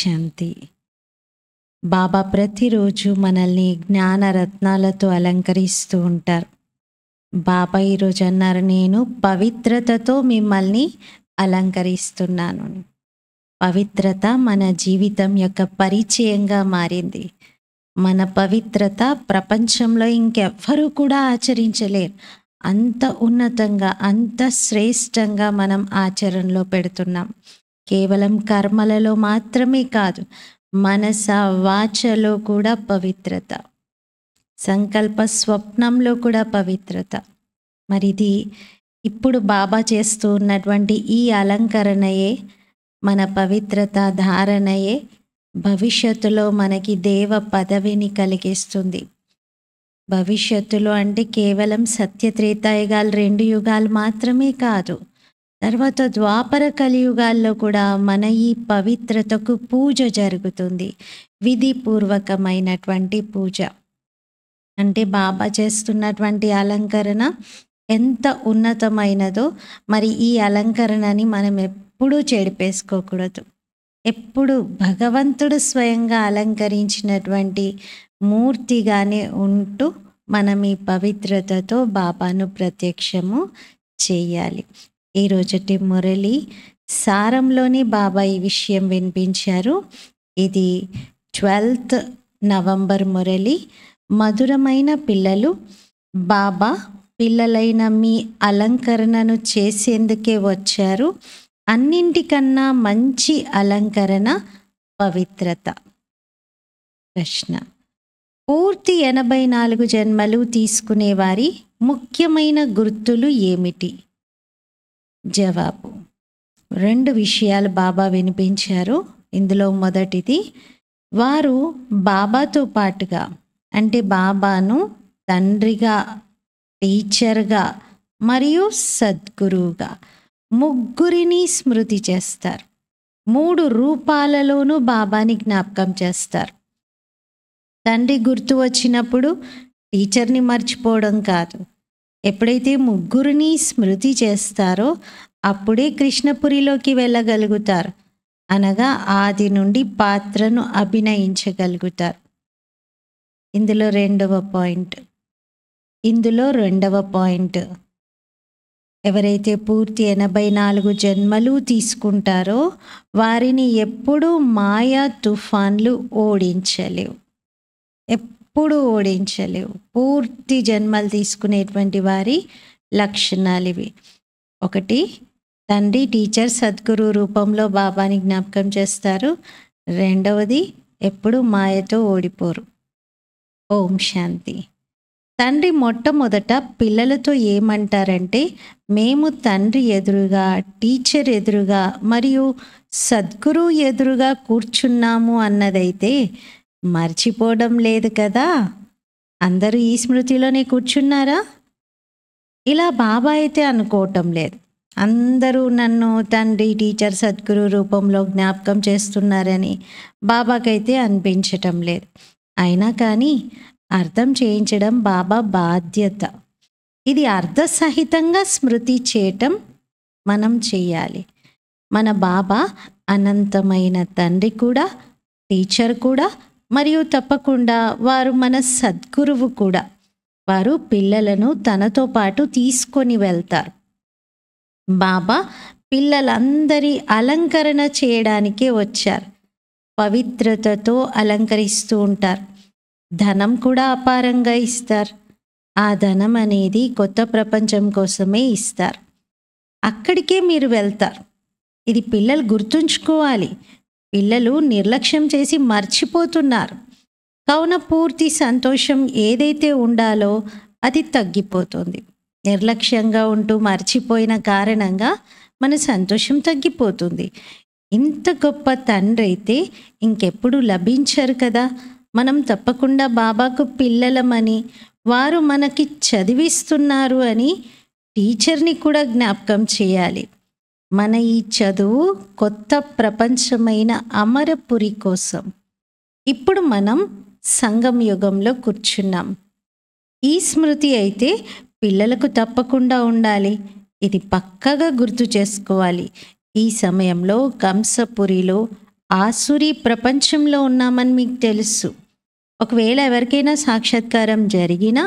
శాంతి బాబా ప్రతిరోజు మనల్ని జ్ఞాన రత్నాలతో అలంకరిస్తూ ఉంటారు బాబా ఈరోజు అన్నారు నేను పవిత్రతతో మిమ్మల్ని అలంకరిస్తున్నాను పవిత్రత మన జీవితం యొక్క పరిచయంగా మారింది మన పవిత్రత ప్రపంచంలో ఇంకెవ్వరూ కూడా ఆచరించలేరు అంత ఉన్నతంగా అంత శ్రేష్టంగా మనం ఆచరణలో పెడుతున్నాం కేవలం కర్మలలో మాత్రమే కాదు మనస వాచలో కూడా పవిత్రత సంకల్ప స్వప్నంలో కూడా పవిత్రత మరిది ఇప్పుడు బాబా చేస్తూ ఉన్నటువంటి ఈ అలంకరణయే మన పవిత్రత ధారణయే భవిష్యత్తులో మనకి దేవ పదవిని కలిగిస్తుంది భవిష్యత్తులో అంటే కేవలం సత్యత్రేతాయుగాలు రెండు యుగాలు మాత్రమే కాదు తర్వాత ద్వాపర కలియుగాల్లో కూడా మన ఈ పవిత్రతకు పూజ జరుగుతుంది విధిపూర్వకమైనటువంటి పూజ అంటే బాబా చేస్తున్నటువంటి అలంకరణ ఎంత ఉన్నతమైనదో మరి ఈ అలంకరణని మనం ఎప్పుడూ చెడిపేసుకోకూడదు ఎప్పుడు భగవంతుడు స్వయంగా అలంకరించినటువంటి మూర్తిగానే ఉంటూ మనం ఈ పవిత్రతతో బాబాను ప్రత్యక్షము చేయాలి ఈరోజుటి మురళి సారంలోని బాబాయ్ విషయం వినిపించారు ఇది ట్వెల్త్ నవంబర్ మురళి మధురమైన పిల్లలు బాబా పిల్లలైన మీ అలంకరణను చేసేందుకే వచ్చారు అన్నింటికన్నా మంచి అలంకరణ పవిత్రత ప్రశ్న పూర్తి ఎనభై నాలుగు జన్మలు తీసుకునేవారి ముఖ్యమైన గుర్తులు ఏమిటి జవాబు రెండు విషయాలు బాబా వినిపించారు ఇందులో మొదటిది వారు బాబాతో పాటుగా అంటే బాబాను తండ్రిగా టీచర్గా మరియు సద్గురువుగా ముగ్గురిని స్మృతి చేస్తారు మూడు రూపాలలోనూ బాబాని జ్ఞాపకం చేస్తారు తండ్రి గుర్తు వచ్చినప్పుడు టీచర్ని మర్చిపోవడం కాదు ఎప్పుడైతే ముగ్గురిని స్మృతి చేస్తారో అప్పుడే కృష్ణపురిలోకి వెళ్ళగలుగుతారు అనగా ఆది నుండి పాత్రను అభినయించగలుగుతారు ఇందులో రెండవ పాయింట్ ఇందులో రెండవ పాయింట్ ఎవరైతే పూర్తి ఎనభై నాలుగు జన్మలు తీసుకుంటారో వారిని ఎప్పుడూ మాయా తుఫాన్లు ఓడించలేవు ఎప్పుడూ ఓడించలేవు పూర్తి జన్మలు తీసుకునేటువంటి వారి లక్షణాలు ఇవి ఒకటి తండ్రి టీచర్ సద్గురు రూపంలో బాబాని జ్ఞాపకం చేస్తారు రెండవది ఎప్పుడు మాయతో ఓడిపోరు ఓం శాంతి తండ్రి మొట్టమొదట పిల్లలతో ఏమంటారంటే మేము తండ్రి ఎదురుగా టీచర్ ఎదురుగా మరియు సద్గురు ఎదురుగా కూర్చున్నాము అన్నదైతే మర్చిపోవడం లేదు కదా అందరూ ఈ స్మృతిలోనే కూర్చున్నారా ఇలా బాబా అయితే అనుకోవటం లేదు అందరూ నన్ను తండ్రి టీచర్ సద్గురు రూపంలో జ్ఞాపకం చేస్తున్నారని బాబాకైతే అనిపించటం లేదు అయినా కానీ అర్థం చేయించడం బాబా బాధ్యత ఇది అర్థసహితంగా స్మృతి చేయటం మనం చేయాలి మన బాబా అనంతమైన తండ్రి కూడా టీచర్ కూడా మరియు తప్పకుండా వారు మన సద్గురువు కూడా వారు పిల్లలను తనతో పాటు తీసుకొని వెళ్తారు బాబా పిల్లలందరి అలంకరణ చేయడానికే వచ్చారు పవిత్రతతో అలంకరిస్తూ ఉంటారు ధనం కూడా అపారంగా ఇస్తారు ఆ ధనం అనేది కొత్త ప్రపంచం కోసమే ఇస్తారు అక్కడికే మీరు వెళ్తారు ఇది పిల్లలు గుర్తుంచుకోవాలి పిల్లలు నిర్లక్ష్యం చేసి మర్చిపోతున్నారు కావున పూర్తి సంతోషం ఏదైతే ఉండాలో అది తగ్గిపోతుంది నిర్లక్ష్యంగా ఉంటూ మర్చిపోయిన కారణంగా మన సంతోషం తగ్గిపోతుంది ఇంత గొప్ప తండ్రి అయితే ఇంకెప్పుడు లభించరు కదా మనం తప్పకుండా బాబాకు పిల్లలమని వారు మనకి చదివిస్తున్నారు అని టీచర్ని కూడా జ్ఞాపకం చేయాలి మన ఈ చదువు కొత్త ప్రపంచమైన అమరపురి కోసం ఇప్పుడు మనం సంగం యుగంలో కూర్చున్నాం ఈ స్మృతి అయితే పిల్లలకు తప్పకుండా ఉండాలి ఇది పక్కగా గుర్తు చేసుకోవాలి ఈ సమయంలో కంసపురిలో ఆసురి ప్రపంచంలో ఉన్నామని మీకు తెలుసు ఒకవేళ ఎవరికైనా సాక్షాత్కారం జరిగినా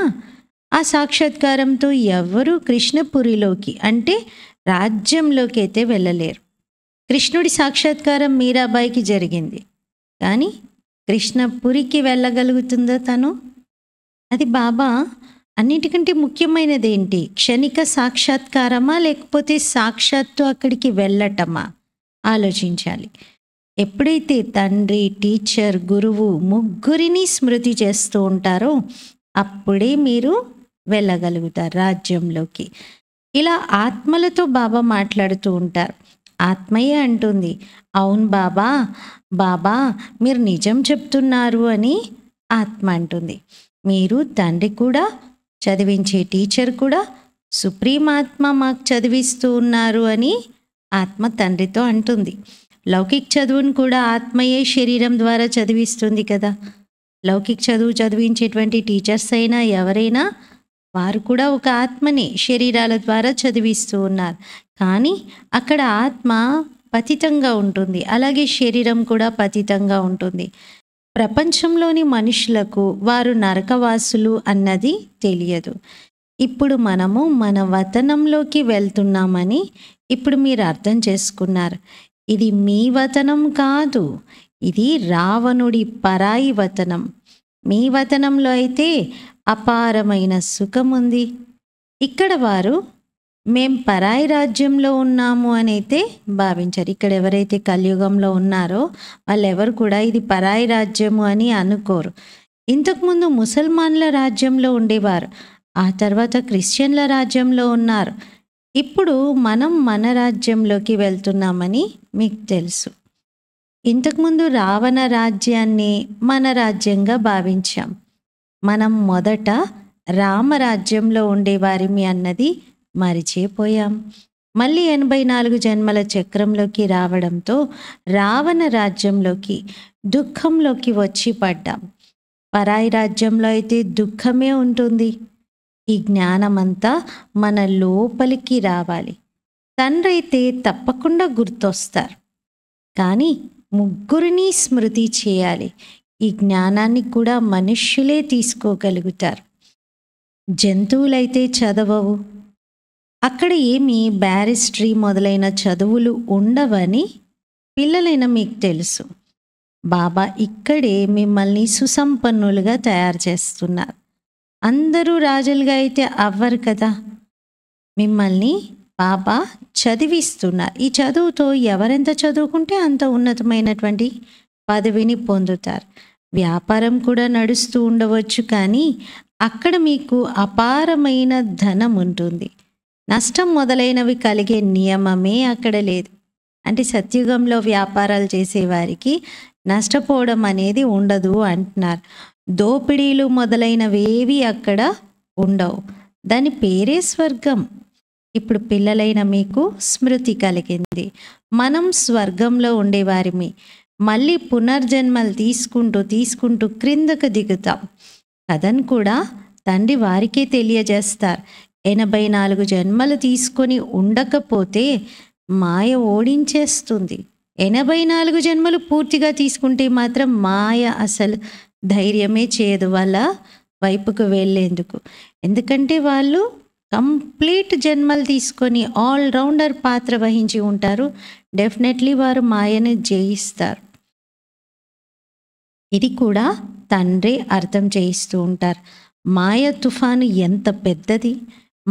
ఆ సాక్షాత్కారంతో ఎవరు కృష్ణపురిలోకి అంటే రాజ్యంలోకి అయితే వెళ్ళలేరు కృష్ణుడి సాక్షాత్కారం మీరాబాయికి జరిగింది కానీ కృష్ణపురికి వెళ్ళగలుగుతుందా తను అది బాబా అన్నిటికంటే ముఖ్యమైనది ఏంటి క్షణిక సాక్షాత్కారమా లేకపోతే సాక్షాత్తు అక్కడికి వెళ్ళటమా ఆలోచించాలి ఎప్పుడైతే తండ్రి టీచర్ గురువు ముగ్గురిని స్మృతి చేస్తూ ఉంటారో అప్పుడే మీరు వెళ్ళగలుగుతారు రాజ్యంలోకి ఇలా ఆత్మలతో బాబా మాట్లాడుతూ ఉంటారు ఆత్మయే అంటుంది అవును బాబా బాబా మీరు నిజం చెప్తున్నారు అని ఆత్మ అంటుంది మీరు తండ్రి కూడా చదివించే టీచర్ కూడా సుప్రీం ఆత్మ మాకు చదివిస్తూ ఉన్నారు అని ఆత్మ తండ్రితో అంటుంది లౌకిక చదువును కూడా ఆత్మయే శరీరం ద్వారా చదివిస్తుంది కదా లౌకిక చదువు చదివించేటువంటి టీచర్స్ అయినా ఎవరైనా వారు కూడా ఒక ఆత్మని శరీరాల ద్వారా చదివిస్తూ ఉన్నారు కానీ అక్కడ ఆత్మ పతితంగా ఉంటుంది అలాగే శరీరం కూడా పతితంగా ఉంటుంది ప్రపంచంలోని మనుషులకు వారు నరకవాసులు అన్నది తెలియదు ఇప్పుడు మనము మన వతనంలోకి వెళ్తున్నామని ఇప్పుడు మీరు అర్థం చేసుకున్నారు ఇది మీ వతనం కాదు ఇది రావణుడి పరాయి వతనం మీ వతనంలో అయితే అపారమైన సుఖముంది ఇక్కడ వారు మేం పరాయి రాజ్యంలో ఉన్నాము అని అయితే భావించారు ఇక్కడ ఎవరైతే కలియుగంలో ఉన్నారో వాళ్ళెవరు కూడా ఇది పరాయి రాజ్యము అని అనుకోరు ఇంతకుముందు ముసల్మాన్ల రాజ్యంలో ఉండేవారు ఆ తర్వాత క్రిస్టియన్ల రాజ్యంలో ఉన్నారు ఇప్పుడు మనం మన రాజ్యంలోకి వెళ్తున్నామని మీకు తెలుసు ఇంతకుముందు రావణ రాజ్యాన్ని మన రాజ్యంగా భావించాం మనం మొదట రామరాజ్యంలో ఉండేవారిమి అన్నది మరిచేపోయాం మళ్ళీ ఎనభై నాలుగు జన్మల చక్రంలోకి రావడంతో రావణ రాజ్యంలోకి దుఃఖంలోకి వచ్చి పడ్డాం పరాయి రాజ్యంలో అయితే దుఃఖమే ఉంటుంది ఈ జ్ఞానమంతా మన లోపలికి రావాలి తండ్రి అయితే తప్పకుండా గుర్తొస్తారు కానీ ముగ్గురిని స్మృతి చేయాలి ఈ జ్ఞానాన్ని కూడా మనుష్యులే తీసుకోగలుగుతారు జంతువులైతే చదవవు అక్కడ ఏమి బ్యారిస్ట్రీ మొదలైన చదువులు ఉండవని పిల్లలైన మీకు తెలుసు బాబా ఇక్కడే మిమ్మల్ని సుసంపన్నులుగా తయారు చేస్తున్నారు అందరూ రాజులుగా అయితే అవ్వరు కదా మిమ్మల్ని బాబా చదివిస్తున్నారు ఈ చదువుతో ఎవరెంత చదువుకుంటే అంత ఉన్నతమైనటువంటి పదవిని పొందుతారు వ్యాపారం కూడా నడుస్తూ ఉండవచ్చు కానీ అక్కడ మీకు అపారమైన ధనం ఉంటుంది నష్టం మొదలైనవి కలిగే నియమమే అక్కడ లేదు అంటే సత్యుగంలో వ్యాపారాలు చేసేవారికి నష్టపోవడం అనేది ఉండదు అంటున్నారు దోపిడీలు మొదలైనవేవి అక్కడ ఉండవు దాని పేరే స్వర్గం ఇప్పుడు పిల్లలైన మీకు స్మృతి కలిగింది మనం స్వర్గంలో ఉండేవారిమి మళ్ళీ పునర్జన్మలు తీసుకుంటూ తీసుకుంటూ క్రిందకు దిగుతాం కథను కూడా తండ్రి వారికే తెలియజేస్తారు ఎనభై నాలుగు జన్మలు తీసుకొని ఉండకపోతే మాయ ఓడించేస్తుంది ఎనభై నాలుగు జన్మలు పూర్తిగా తీసుకుంటే మాత్రం మాయ అసలు ధైర్యమే చేయదు వాళ్ళ వైపుకు వెళ్ళేందుకు ఎందుకంటే వాళ్ళు కంప్లీట్ జన్మలు తీసుకొని ఆల్రౌండర్ పాత్ర వహించి ఉంటారు డెఫినెట్లీ వారు మాయను జయిస్తారు ఇది కూడా తండ్రి అర్థం చేయిస్తూ ఉంటారు మాయ తుఫాను ఎంత పెద్దది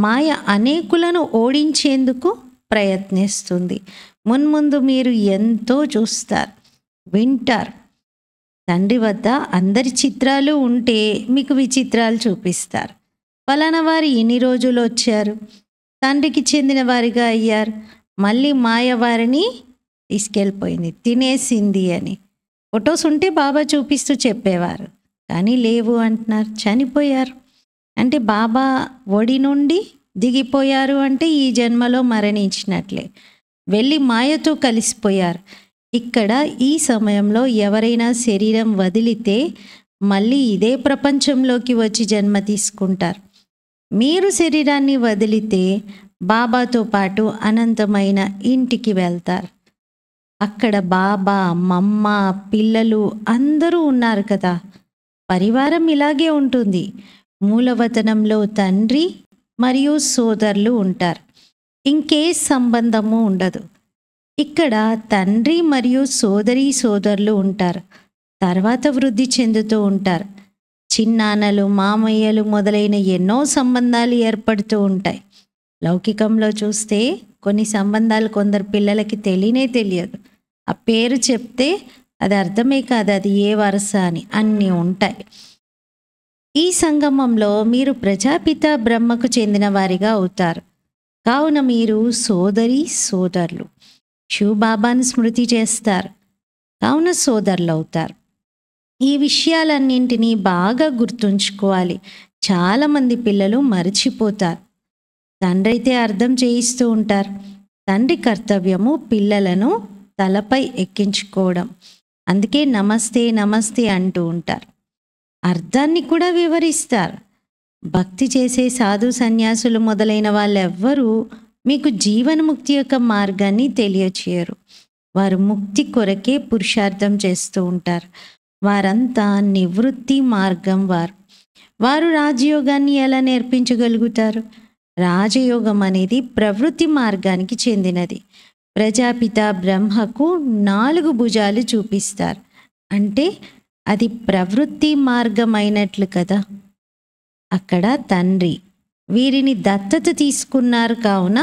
మాయ అనేకులను ఓడించేందుకు ప్రయత్నిస్తుంది మున్ముందు మీరు ఎంతో చూస్తారు వింటారు తండ్రి వద్ద అందరి చిత్రాలు ఉంటే మీకు విచిత్రాలు చూపిస్తారు ఫలానా వారు ఇన్ని రోజులు వచ్చారు తండ్రికి చెందిన వారిగా అయ్యారు మళ్ళీ మాయ వారిని తీసుకెళ్ళిపోయింది తినేసింది అని ఫొటోస్ ఉంటే బాబా చూపిస్తూ చెప్పేవారు కానీ లేవు అంటున్నారు చనిపోయారు అంటే బాబా ఒడి నుండి దిగిపోయారు అంటే ఈ జన్మలో మరణించినట్లే వెళ్ళి మాయతో కలిసిపోయారు ఇక్కడ ఈ సమయంలో ఎవరైనా శరీరం వదిలితే మళ్ళీ ఇదే ప్రపంచంలోకి వచ్చి జన్మ తీసుకుంటారు మీరు శరీరాన్ని వదిలితే బాబాతో పాటు అనంతమైన ఇంటికి వెళ్తారు అక్కడ బాబా మమ్మ పిల్లలు అందరూ ఉన్నారు కదా పరివారం ఇలాగే ఉంటుంది మూలవతనంలో తండ్రి మరియు సోదరులు ఉంటారు ఇంకే సంబంధము ఉండదు ఇక్కడ తండ్రి మరియు సోదరి సోదరులు ఉంటారు తర్వాత వృద్ధి చెందుతూ ఉంటారు చిన్నాన్నలు మామయ్యలు మొదలైన ఎన్నో సంబంధాలు ఏర్పడుతూ ఉంటాయి లౌకికంలో చూస్తే కొన్ని సంబంధాలు కొందరు పిల్లలకి తెలియనే తెలియదు ఆ పేరు చెప్తే అది అర్థమే కాదు అది ఏ వరస అని అన్నీ ఉంటాయి ఈ సంగమంలో మీరు ప్రజాపిత బ్రహ్మకు చెందిన వారిగా అవుతారు కావున మీరు సోదరి సోదరులు శివబాబాను స్మృతి చేస్తారు కావున సోదరులు అవుతారు ఈ విషయాలన్నింటినీ బాగా గుర్తుంచుకోవాలి చాలామంది పిల్లలు మరచిపోతారు తండ్రి అయితే అర్థం చేయిస్తూ ఉంటారు తండ్రి కర్తవ్యము పిల్లలను తలపై ఎక్కించుకోవడం అందుకే నమస్తే నమస్తే అంటూ ఉంటారు అర్థాన్ని కూడా వివరిస్తారు భక్తి చేసే సాధు సన్యాసులు మొదలైన వాళ్ళెవ్వరూ మీకు జీవన్ముక్తి యొక్క మార్గాన్ని తెలియచేయరు వారు ముక్తి కొరకే పురుషార్థం చేస్తూ ఉంటారు వారంతా నివృత్తి మార్గం వారు వారు రాజయోగాన్ని ఎలా నేర్పించగలుగుతారు రాజయోగం అనేది ప్రవృత్తి మార్గానికి చెందినది ప్రజాపిత బ్రహ్మకు నాలుగు భుజాలు చూపిస్తారు అంటే అది ప్రవృత్తి మార్గమైనట్లు కదా అక్కడ తండ్రి వీరిని దత్తత తీసుకున్నారు కావున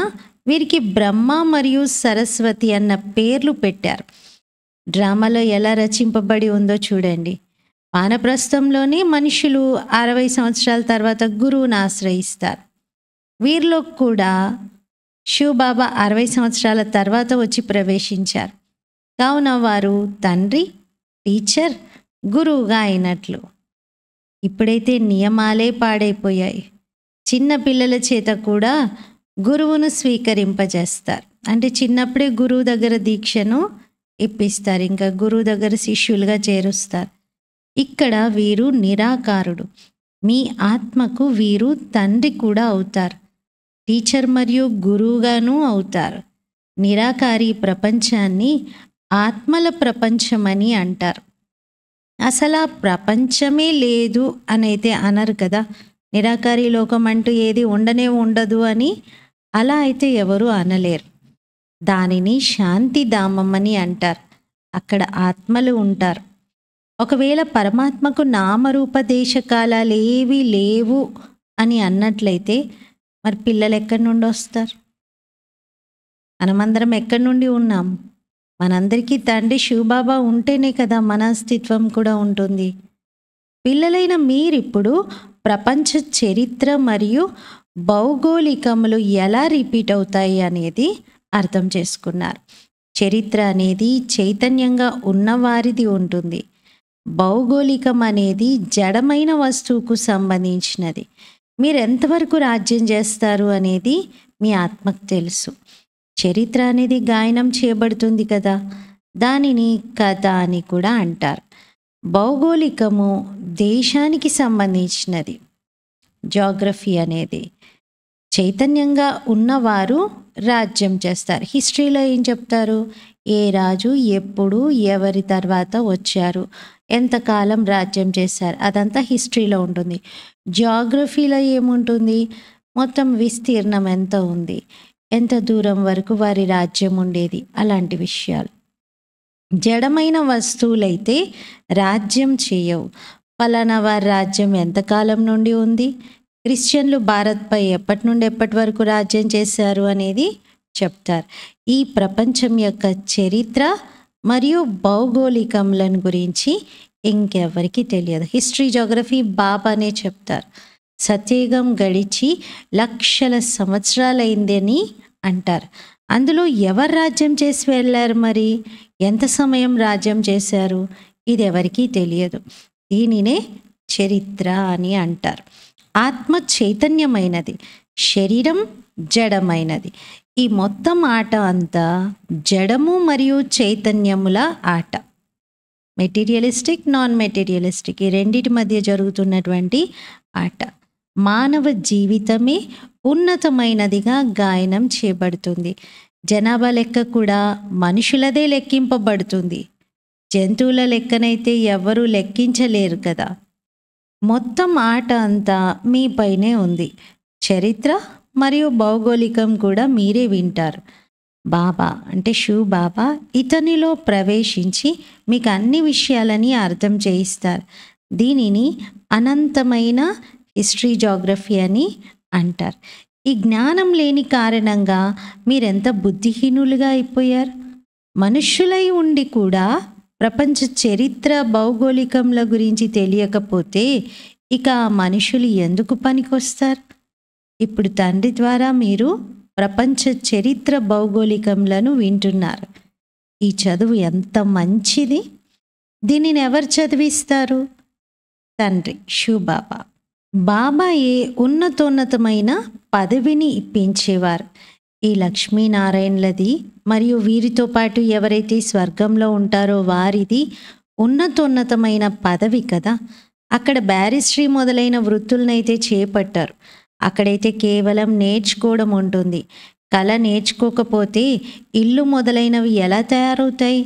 వీరికి బ్రహ్మ మరియు సరస్వతి అన్న పేర్లు పెట్టారు డ్రామాలో ఎలా రచింపబడి ఉందో చూడండి వానప్రస్థంలోనే మనుషులు అరవై సంవత్సరాల తర్వాత గురువును ఆశ్రయిస్తారు వీరిలో కూడా శివబాబా అరవై సంవత్సరాల తర్వాత వచ్చి ప్రవేశించారు కావున వారు తండ్రి టీచర్ గురువుగా అయినట్లు ఇప్పుడైతే నియమాలే పాడైపోయాయి చిన్న పిల్లల చేత కూడా గురువును స్వీకరింపజేస్తారు అంటే చిన్నప్పుడే గురువు దగ్గర దీక్షను ఇప్పిస్తారు ఇంకా గురువు దగ్గర శిష్యులుగా చేరుస్తారు ఇక్కడ వీరు నిరాకారుడు మీ ఆత్మకు వీరు తండ్రి కూడా అవుతారు టీచర్ మరియు గురువుగాను అవుతారు నిరాకారి ప్రపంచాన్ని ఆత్మల ప్రపంచమని అంటారు అసలు ఆ ప్రపంచమే లేదు అనైతే అనరు కదా నిరాకారి లోకం అంటూ ఏది ఉండనే ఉండదు అని అలా అయితే ఎవరూ అనలేరు దానిని శాంతిధామం అని అంటారు అక్కడ ఆత్మలు ఉంటారు ఒకవేళ పరమాత్మకు నామరూపదేశకాలాలు లేవు అని అన్నట్లయితే మరి పిల్లలు ఎక్కడి నుండి వస్తారు మనమందరం ఎక్కడి నుండి ఉన్నాం మనందరికీ తండ్రి శివబాబా ఉంటేనే కదా మన అస్తిత్వం కూడా ఉంటుంది పిల్లలైన మీరిప్పుడు ప్రపంచ చరిత్ర మరియు భౌగోళికములు ఎలా రిపీట్ అవుతాయి అనేది అర్థం చేసుకున్నారు చరిత్ర అనేది చైతన్యంగా ఉన్నవారిది ఉంటుంది భౌగోళికం అనేది జడమైన వస్తువుకు సంబంధించినది మీరు ఎంతవరకు రాజ్యం చేస్తారు అనేది మీ ఆత్మకు తెలుసు చరిత్ర అనేది గాయనం చేయబడుతుంది కదా దానిని కథ అని కూడా అంటారు భౌగోళికము దేశానికి సంబంధించినది జాగ్రఫీ అనేది చైతన్యంగా ఉన్నవారు రాజ్యం చేస్తారు హిస్టరీలో ఏం చెప్తారు ఏ రాజు ఎప్పుడు ఎవరి తర్వాత వచ్చారు ఎంతకాలం రాజ్యం చేశారు అదంతా హిస్టరీలో ఉంటుంది జాగ్రఫీలో ఏముంటుంది మొత్తం విస్తీర్ణం ఎంత ఉంది ఎంత దూరం వరకు వారి రాజ్యం ఉండేది అలాంటి విషయాలు జడమైన వస్తువులైతే రాజ్యం చేయవు ఫలానా వారి రాజ్యం ఎంతకాలం నుండి ఉంది క్రిస్టియన్లు భారత్పై ఎప్పటి నుండి ఎప్పటి వరకు రాజ్యం చేశారు అనేది చెప్తారు ఈ ప్రపంచం యొక్క చరిత్ర మరియు భౌగోళికములను గురించి ఇంకెవరికి తెలియదు హిస్టరీ జోగ్రఫీ బాబానే చెప్తారు సత్యయుగం గడిచి లక్షల సంవత్సరాలైందని అంటారు అందులో ఎవరు రాజ్యం చేసి వెళ్ళారు మరి ఎంత సమయం రాజ్యం చేశారు ఇది ఎవరికీ తెలియదు దీనినే చరిత్ర అని అంటారు ఆత్మ చైతన్యమైనది శరీరం జడమైనది ఈ మొత్తం ఆట అంతా జడము మరియు చైతన్యముల ఆట మెటీరియలిస్టిక్ నాన్ మెటీరియలిస్టిక్ ఈ రెండింటి మధ్య జరుగుతున్నటువంటి ఆట మానవ జీవితమే ఉన్నతమైనదిగా గాయనం చేయబడుతుంది జనాభా లెక్క కూడా మనుషులదే లెక్కింపబడుతుంది జంతువుల లెక్కనైతే ఎవరూ లెక్కించలేరు కదా మొత్తం ఆట అంతా మీపైనే ఉంది చరిత్ర మరియు భౌగోళికం కూడా మీరే వింటారు బాబా అంటే షూ బాబా ఇతనిలో ప్రవేశించి మీకు అన్ని విషయాలని అర్థం చేయిస్తారు దీనిని అనంతమైన హిస్టరీ జాగ్రఫీ అని అంటారు ఈ జ్ఞానం లేని కారణంగా మీరెంత బుద్ధిహీనులుగా అయిపోయారు మనుష్యులై ఉండి కూడా ప్రపంచ చరిత్ర భౌగోళికంల గురించి తెలియకపోతే ఇక మనుషులు ఎందుకు పనికొస్తారు ఇప్పుడు తండ్రి ద్వారా మీరు ప్రపంచ చరిత్ర భౌగోళికంలను వింటున్నారు ఈ చదువు ఎంత మంచిది దీనిని ఎవరు చదివిస్తారు తండ్రి షూబాబా బాబాయే ఉన్నతోన్నతమైన పదవిని ఇప్పించేవారు ఈ లక్ష్మీనారాయణులది మరియు వీరితో పాటు ఎవరైతే స్వర్గంలో ఉంటారో వారిది ఉన్నతోన్నతమైన పదవి కదా అక్కడ బ్యారిస్ట్రీ మొదలైన వృత్తులనైతే చేపట్టారు అక్కడైతే కేవలం నేర్చుకోవడం ఉంటుంది కళ నేర్చుకోకపోతే ఇల్లు మొదలైనవి ఎలా తయారవుతాయి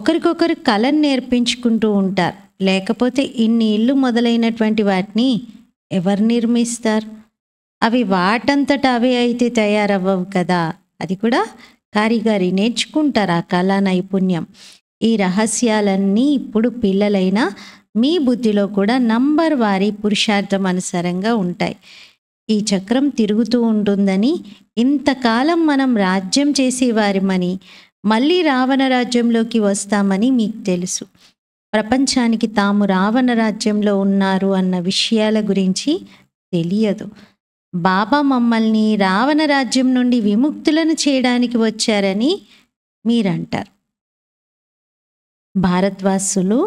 ఒకరికొకరు కళను నేర్పించుకుంటూ ఉంటారు లేకపోతే ఇన్ని ఇల్లు మొదలైనటువంటి వాటిని ఎవరు నిర్మిస్తారు అవి వాటంతట అవి అయితే తయారవ్వవు కదా అది కూడా కారిగారి నేర్చుకుంటారు ఆ కళా నైపుణ్యం ఈ రహస్యాలన్నీ ఇప్పుడు పిల్లలైన మీ బుద్ధిలో కూడా నంబర్ వారి పురుషార్థం అనుసరంగా ఉంటాయి ఈ చక్రం తిరుగుతూ ఉంటుందని ఇంతకాలం మనం రాజ్యం చేసేవారిమని మళ్ళీ రావణ రాజ్యంలోకి వస్తామని మీకు తెలుసు ప్రపంచానికి తాము రావణ రాజ్యంలో ఉన్నారు అన్న విషయాల గురించి తెలియదు బాబా మమ్మల్ని రావణ రాజ్యం నుండి విముక్తులను చేయడానికి వచ్చారని మీరంటారు భారత్వాసులు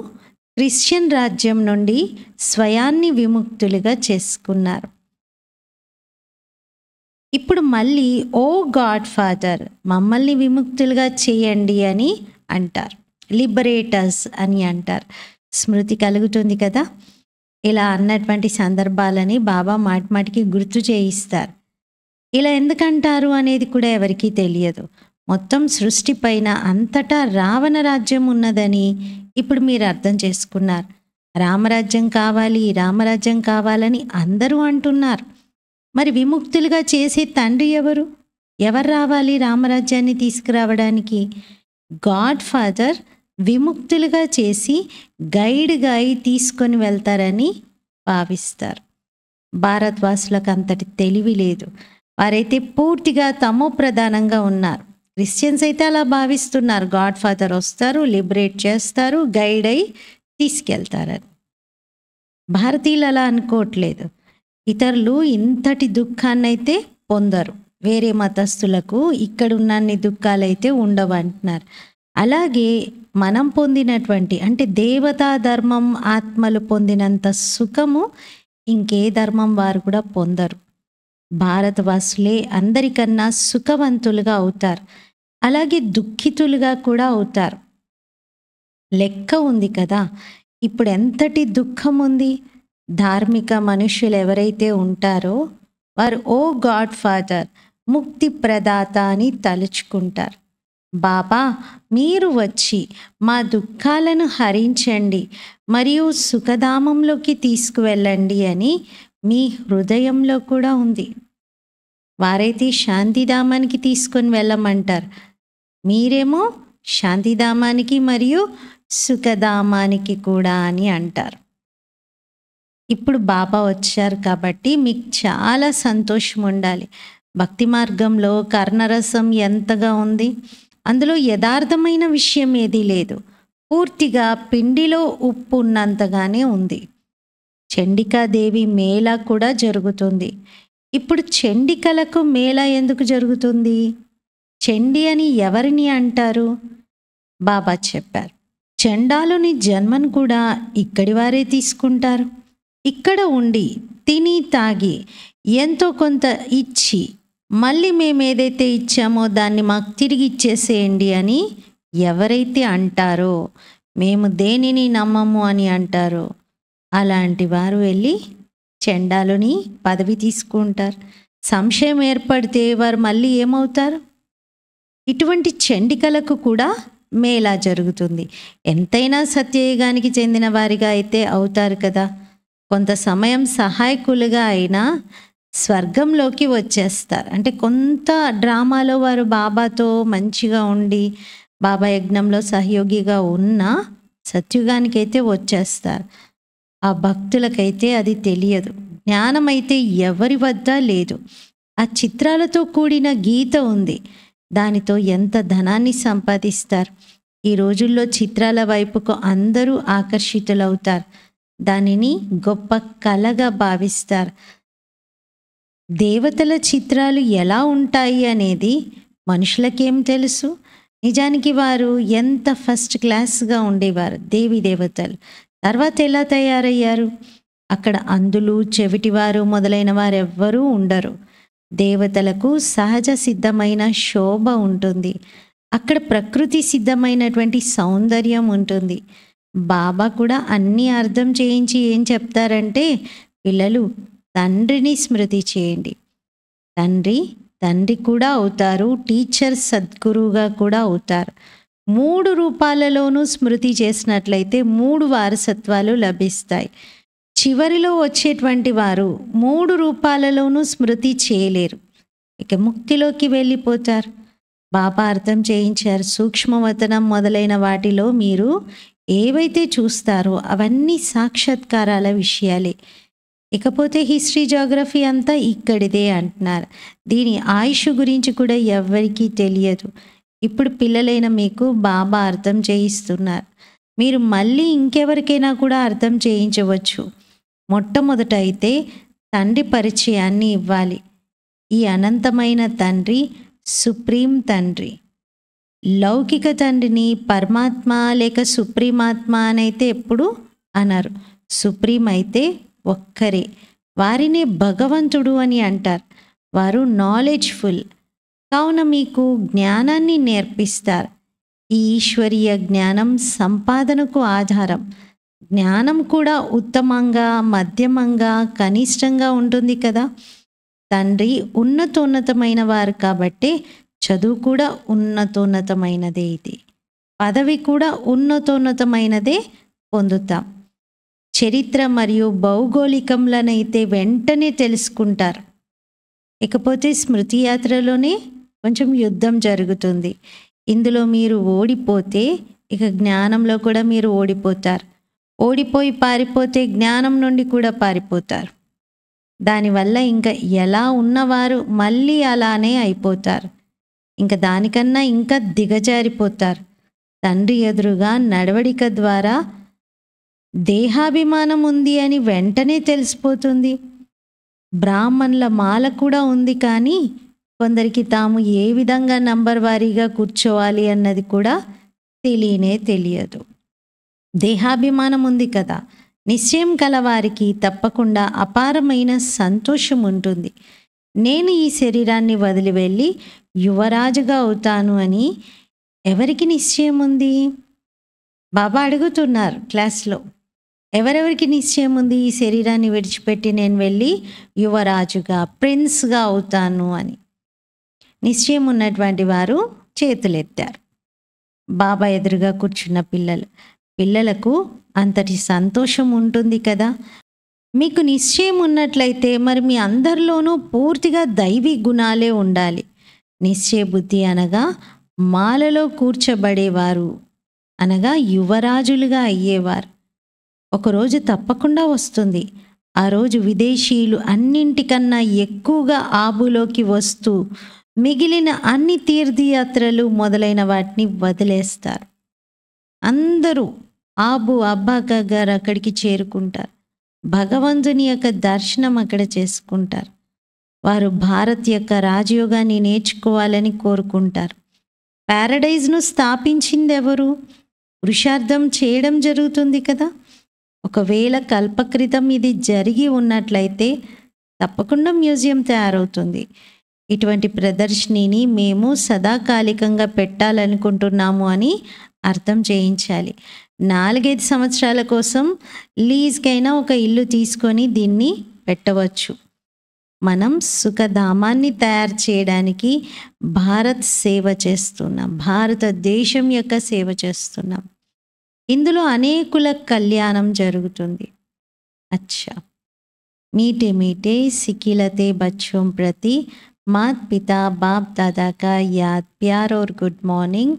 క్రిస్టియన్ రాజ్యం నుండి స్వయాన్ని విముక్తులుగా చేసుకున్నారు ఇప్పుడు మళ్ళీ ఓ గాడ్ ఫాదర్ మమ్మల్ని విముక్తులుగా చేయండి అని అంటారు లిబరేటర్స్ అని అంటారు స్మృతి కలుగుతుంది కదా ఇలా అన్నటువంటి సందర్భాలని బాబా మాటిమాటికి గుర్తు చేయిస్తారు ఇలా ఎందుకంటారు అనేది కూడా ఎవరికీ తెలియదు మొత్తం సృష్టి పైన అంతటా రావణ రాజ్యం ఉన్నదని ఇప్పుడు మీరు అర్థం చేసుకున్నారు రామరాజ్యం కావాలి రామరాజ్యం కావాలని అందరూ అంటున్నారు మరి విముక్తులుగా చేసే తండ్రి ఎవరు ఎవరు రావాలి రామరాజ్యాన్ని తీసుకురావడానికి గాడ్ ఫాదర్ విముక్తులుగా చేసి గైడ్గా అయి తీసుకొని వెళ్తారని భావిస్తారు భారత్వాసులకు అంతటి తెలివి లేదు వారైతే పూర్తిగా తమో ప్రధానంగా ఉన్నారు క్రిస్టియన్స్ అయితే అలా భావిస్తున్నారు గాడ్ ఫాదర్ వస్తారు లిబరేట్ చేస్తారు గైడ్ అయి తీసుకెళ్తారని భారతీయులు అలా అనుకోవట్లేదు ఇతరులు ఇంతటి దుఃఖాన్ని అయితే పొందరు వేరే మతస్థులకు ఇక్కడున్నన్ని దుఃఖాలైతే ఉండవంటున్నారు అలాగే మనం పొందినటువంటి అంటే దేవతా ధర్మం ఆత్మలు పొందినంత సుఖము ఇంకే ధర్మం వారు కూడా పొందరు భారతవాసులే అందరికన్నా సుఖవంతులుగా అవుతారు అలాగే దుఃఖితులుగా కూడా అవుతారు లెక్క ఉంది కదా ఇప్పుడు ఎంతటి దుఃఖం ఉంది ధార్మిక మనుషులు ఎవరైతే ఉంటారో వారు ఓ గాడ్ ఫాదర్ ముక్తి ప్రదాత అని తలుచుకుంటారు బాబా మీరు వచ్చి మా దుఃఖాలను హరించండి మరియు సుఖధామంలోకి తీసుకువెళ్ళండి అని మీ హృదయంలో కూడా ఉంది వారైతే శాంతిధామానికి తీసుకొని వెళ్ళమంటారు మీరేమో శాంతిధామానికి మరియు సుఖధామానికి కూడా అని అంటారు ఇప్పుడు బాబా వచ్చారు కాబట్టి మీకు చాలా సంతోషం ఉండాలి భక్తి మార్గంలో కర్ణరసం ఎంతగా ఉంది అందులో యథార్థమైన విషయం ఏదీ లేదు పూర్తిగా పిండిలో ఉప్పు ఉన్నంతగానే ఉంది చండికాదేవి మేళ కూడా జరుగుతుంది ఇప్పుడు చండికలకు మేళ ఎందుకు జరుగుతుంది చండి అని ఎవరిని అంటారు బాబా చెప్పారు చండాలుని జన్మను కూడా ఇక్కడి వారే తీసుకుంటారు ఇక్కడ ఉండి తిని తాగి ఎంతో కొంత ఇచ్చి మళ్ళీ మేము ఏదైతే ఇచ్చామో దాన్ని మాకు తిరిగి ఇచ్చేసేయండి అని ఎవరైతే అంటారో మేము దేనిని నమ్మము అని అంటారో అలాంటి వారు వెళ్ళి చెండాలుని పదవి తీసుకుంటారు సంశయం ఏర్పడితే వారు మళ్ళీ ఏమవుతారు ఇటువంటి చెండికలకు కూడా మేలా జరుగుతుంది ఎంతైనా సత్యయుగానికి చెందిన వారిగా అయితే అవుతారు కదా కొంత సమయం సహాయకులుగా అయినా స్వర్గంలోకి వచ్చేస్తారు అంటే కొంత డ్రామాలో వారు బాబాతో మంచిగా ఉండి బాబా యజ్ఞంలో సహయోగిగా ఉన్న సత్యుగానికైతే వచ్చేస్తారు ఆ భక్తులకైతే అది తెలియదు జ్ఞానం అయితే ఎవరి వద్ద లేదు ఆ చిత్రాలతో కూడిన గీత ఉంది దానితో ఎంత ధనాన్ని సంపాదిస్తారు ఈ రోజుల్లో చిత్రాల వైపుకు అందరూ ఆకర్షితులవుతారు దానిని గొప్ప కళగా భావిస్తారు దేవతల చిత్రాలు ఎలా ఉంటాయి అనేది మనుషులకేం తెలుసు నిజానికి వారు ఎంత ఫస్ట్ క్లాస్గా ఉండేవారు దేవి దేవతలు తర్వాత ఎలా తయారయ్యారు అక్కడ అందులు చెవిటివారు మొదలైన వారెవ్వరూ ఉండరు దేవతలకు సహజ సిద్ధమైన శోభ ఉంటుంది అక్కడ ప్రకృతి సిద్ధమైనటువంటి సౌందర్యం ఉంటుంది బాబా కూడా అన్నీ అర్థం చేయించి ఏం చెప్తారంటే పిల్లలు తండ్రిని స్మృతి చేయండి తండ్రి తండ్రి కూడా అవుతారు టీచర్ సద్గురువుగా కూడా అవుతారు మూడు రూపాలలోనూ స్మృతి చేసినట్లయితే మూడు వారసత్వాలు లభిస్తాయి చివరిలో వచ్చేటువంటి వారు మూడు రూపాలలోనూ స్మృతి చేయలేరు ఇక ముక్తిలోకి వెళ్ళిపోతారు బాబా అర్థం చేయించారు సూక్ష్మవతనం మొదలైన వాటిలో మీరు ఏవైతే చూస్తారో అవన్నీ సాక్షాత్కారాల విషయాలే ఇకపోతే హిస్టరీ జాగ్రఫీ అంతా ఇక్కడిదే అంటున్నారు దీని ఆయుష్ గురించి కూడా ఎవరికీ తెలియదు ఇప్పుడు పిల్లలైన మీకు బాబా అర్థం చేయిస్తున్నారు మీరు మళ్ళీ ఇంకెవరికైనా కూడా అర్థం చేయించవచ్చు మొట్టమొదట అయితే తండ్రి పరిచయాన్ని ఇవ్వాలి ఈ అనంతమైన తండ్రి సుప్రీం తండ్రి లౌకిక తండ్రిని పరమాత్మ లేక సుప్రీమాత్మ అనైతే ఎప్పుడు అన్నారు సుప్రీం అయితే ఒక్కరే వారినే భగవంతుడు అని అంటారు వారు నాలెడ్జ్ఫుల్ కావున మీకు జ్ఞానాన్ని నేర్పిస్తారు ఈ ఈశ్వరీయ జ్ఞానం సంపాదనకు ఆధారం జ్ఞానం కూడా ఉత్తమంగా మధ్యమంగా కనిష్టంగా ఉంటుంది కదా తండ్రి ఉన్నతోన్నతమైన వారు కాబట్టి చదువు కూడా ఉన్నతోన్నతమైనదే ఇది పదవి కూడా ఉన్నతోన్నతమైనదే పొందుతాం చరిత్ర మరియు భౌగోళికంలనైతే వెంటనే తెలుసుకుంటారు ఇకపోతే స్మృతి యాత్రలోనే కొంచెం యుద్ధం జరుగుతుంది ఇందులో మీరు ఓడిపోతే ఇక జ్ఞానంలో కూడా మీరు ఓడిపోతారు ఓడిపోయి పారిపోతే జ్ఞానం నుండి కూడా పారిపోతారు దానివల్ల ఇంకా ఎలా ఉన్నవారు మళ్ళీ అలానే అయిపోతారు ఇంకా దానికన్నా ఇంకా దిగజారిపోతారు తండ్రి ఎదురుగా నడవడిక ద్వారా దేహాభిమానం ఉంది అని వెంటనే తెలిసిపోతుంది బ్రాహ్మణుల మాల కూడా ఉంది కానీ కొందరికి తాము ఏ విధంగా నంబర్ వారీగా కూర్చోవాలి అన్నది కూడా తెలియనే తెలియదు దేహాభిమానం ఉంది కదా నిశ్చయం కలవారికి తప్పకుండా అపారమైన సంతోషం ఉంటుంది నేను ఈ శరీరాన్ని వదిలి వెళ్ళి యువరాజుగా అవుతాను అని ఎవరికి నిశ్చయం ఉంది బాబా అడుగుతున్నారు క్లాస్లో ఎవరెవరికి నిశ్చయం ఉంది ఈ శరీరాన్ని విడిచిపెట్టి నేను వెళ్ళి యువరాజుగా ప్రిన్స్గా అవుతాను అని నిశ్చయం ఉన్నటువంటి వారు చేతులెత్తారు బాబా ఎదురుగా కూర్చున్న పిల్లలు పిల్లలకు అంతటి సంతోషం ఉంటుంది కదా మీకు నిశ్చయం ఉన్నట్లయితే మరి మీ అందరిలోనూ పూర్తిగా దైవీ గుణాలే ఉండాలి నిశ్చయ బుద్ధి అనగా మాలలో కూర్చబడేవారు అనగా యువరాజులుగా అయ్యేవారు ఒకరోజు తప్పకుండా వస్తుంది ఆ రోజు విదేశీయులు అన్నింటికన్నా ఎక్కువగా ఆబులోకి వస్తూ మిగిలిన అన్ని తీర్థయాత్రలు మొదలైన వాటిని వదిలేస్తారు అందరూ ఆబు అబ్బాక గారు అక్కడికి చేరుకుంటారు భగవంతుని యొక్క దర్శనం అక్కడ చేసుకుంటారు వారు భారత్ యొక్క రాజయోగాన్ని నేర్చుకోవాలని కోరుకుంటారు ప్యారడైజ్ను స్థాపించింది ఎవరు పురుషార్థం చేయడం జరుగుతుంది కదా ఒకవేళ కల్పకృతం ఇది జరిగి ఉన్నట్లయితే తప్పకుండా మ్యూజియం తయారవుతుంది ఇటువంటి ప్రదర్శనిని మేము సదాకాలికంగా పెట్టాలనుకుంటున్నాము అని అర్థం చేయించాలి నాలుగైదు సంవత్సరాల కోసం లీజ్కైనా ఒక ఇల్లు తీసుకొని దీన్ని పెట్టవచ్చు మనం సుఖధామాన్ని తయారు చేయడానికి భారత్ సేవ చేస్తున్నాం భారతదేశం యొక్క సేవ చేస్తున్నాం ఇందులో అనేకుల कल्याण జరుగుతుంది अच्छा मीटे मीटे सिखिलते बच्चों प्रति मात पिता बाप दादा का याद प्यार और गुड मॉर्निंग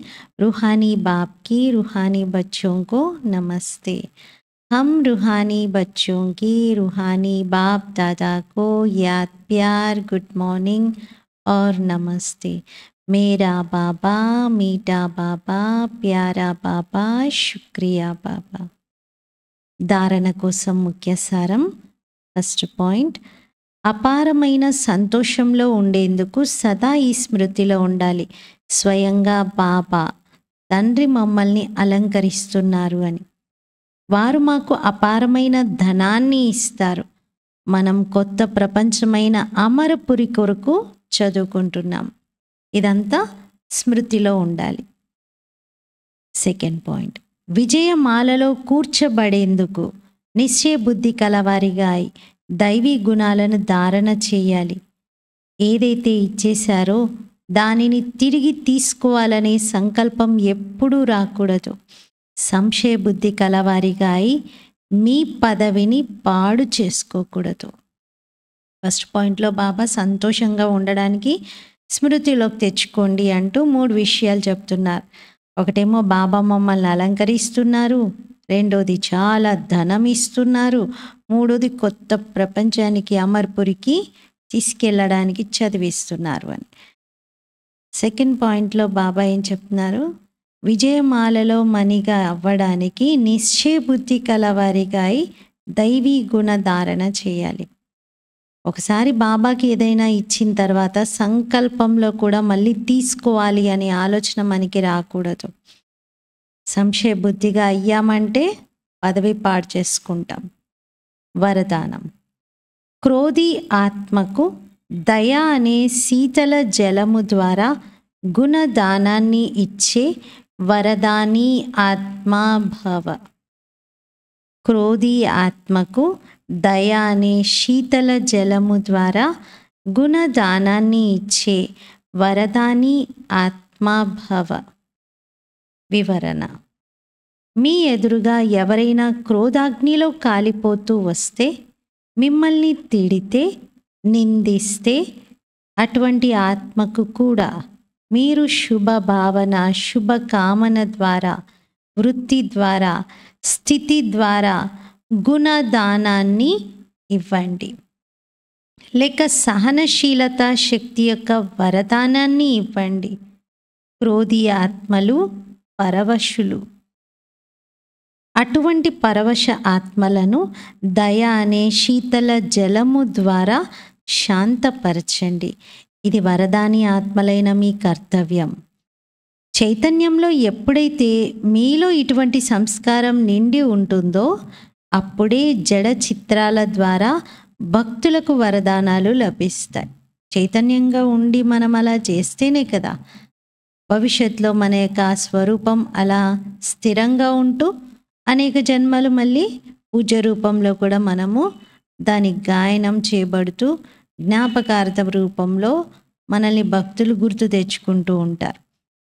रूहानी बाप की रूहानी बच्चों को नमस्ते हम रूहानी बच्चों की रूहानी बाप दादा को याद प्यार गुड मॉर्निंग और नमस्ते మేరా బాబా मीठा బాబా ప్యారా బాబా శుక్రియా బాబా ధారణ కోసం ముఖ్య సారం ఫస్ట్ పాయింట్ అపారమైన సంతోషంలో ఉండేందుకు సదా ఈ స్మృతిలో ఉండాలి స్వయంగా బాబా తండ్రి మమ్మల్ని అలంకరిస్తున్నారు అని వారు మాకు అపారమైన ధనాన్ని ఇస్తారు మనం కొత్త ప్రపంచమైన అమరపురి కొరకు చదువుకుంటున్నాం ఇదంతా స్మృతిలో ఉండాలి సెకండ్ పాయింట్ విజయమాలలో కూర్చబడేందుకు నిశ్చయబుద్ధి కలవారిగా దైవీ గుణాలను ధారణ చేయాలి ఏదైతే ఇచ్చేశారో దానిని తిరిగి తీసుకోవాలనే సంకల్పం ఎప్పుడూ రాకూడదు సంశయబుద్ధి కలవారిగా మీ పదవిని పాడు చేసుకోకూడదు ఫస్ట్ పాయింట్లో బాబా సంతోషంగా ఉండడానికి స్మృతిలోకి తెచ్చుకోండి అంటూ మూడు విషయాలు చెప్తున్నారు ఒకటేమో బాబా మమ్మల్ని అలంకరిస్తున్నారు రెండోది చాలా ధనం ఇస్తున్నారు మూడోది కొత్త ప్రపంచానికి అమర్పురికి తీసుకెళ్ళడానికి చదివిస్తున్నారు అని సెకండ్ పాయింట్లో బాబా ఏం చెప్తున్నారు విజయమాలలో మణిగా అవ్వడానికి నిశ్చయబుద్ధి కలవారిగా దైవీ గుణ ధారణ చేయాలి ఒకసారి బాబాకి ఏదైనా ఇచ్చిన తర్వాత సంకల్పంలో కూడా మళ్ళీ తీసుకోవాలి అనే ఆలోచన మనకి రాకూడదు సంశయ బుద్ధిగా అయ్యామంటే పదవి పాడు చేసుకుంటాం వరదానం క్రోధి ఆత్మకు దయ అనే శీతల జలము ద్వారా గుణదానాన్ని ఇచ్చే వరదాని ఆత్మాభవ క్రోధి ఆత్మకు దయ అనే శీతల జలము ద్వారా గుణదానాన్ని ఇచ్చే వరదాని ఆత్మభవ వివరణ మీ ఎదురుగా ఎవరైనా క్రోధాగ్నిలో కాలిపోతూ వస్తే మిమ్మల్ని తిడితే నిందిస్తే అటువంటి ఆత్మకు కూడా మీరు శుభ భావన శుభకామన ద్వారా వృత్తి ద్వారా స్థితి ద్వారా గుణదానాన్ని ఇవ్వండి లేక సహనశీలత శక్తి యొక్క వరదానాన్ని ఇవ్వండి క్రోధి ఆత్మలు పరవశులు అటువంటి పరవశ ఆత్మలను దయ అనే శీతల జలము ద్వారా శాంతపరచండి ఇది వరదాని ఆత్మలైన మీ కర్తవ్యం చైతన్యంలో ఎప్పుడైతే మీలో ఇటువంటి సంస్కారం నిండి ఉంటుందో అప్పుడే జడ చిత్రాల ద్వారా భక్తులకు వరదానాలు లభిస్తాయి చైతన్యంగా ఉండి మనం అలా చేస్తేనే కదా భవిష్యత్తులో మన యొక్క స్వరూపం అలా స్థిరంగా ఉంటూ అనేక జన్మలు మళ్ళీ పూజ రూపంలో కూడా మనము దాని గాయనం చేయబడుతూ జ్ఞాపకార్థ రూపంలో మనల్ని భక్తులు గుర్తు తెచ్చుకుంటూ ఉంటారు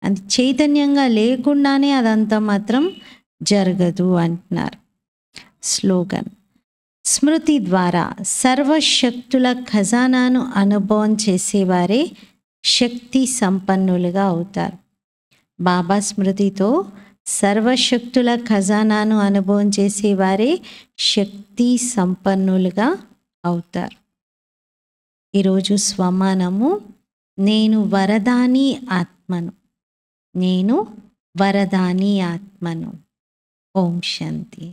అది చైతన్యంగా లేకుండానే అదంతా మాత్రం జరగదు అంటున్నారు స్లోగన్ స్మృతి ద్వారా సర్వశక్తుల ఖజానాను అనుభవం చేసేవారే శక్తి సంపన్నులుగా అవుతారు బాబా స్మృతితో సర్వశక్తుల ఖజానాను అనుభవం చేసేవారే శక్తి సంపన్నులుగా అవుతారు ఈరోజు స్వమానము నేను వరదాని ఆత్మను నేను వరదాని ఆత్మను ఓం శాంతి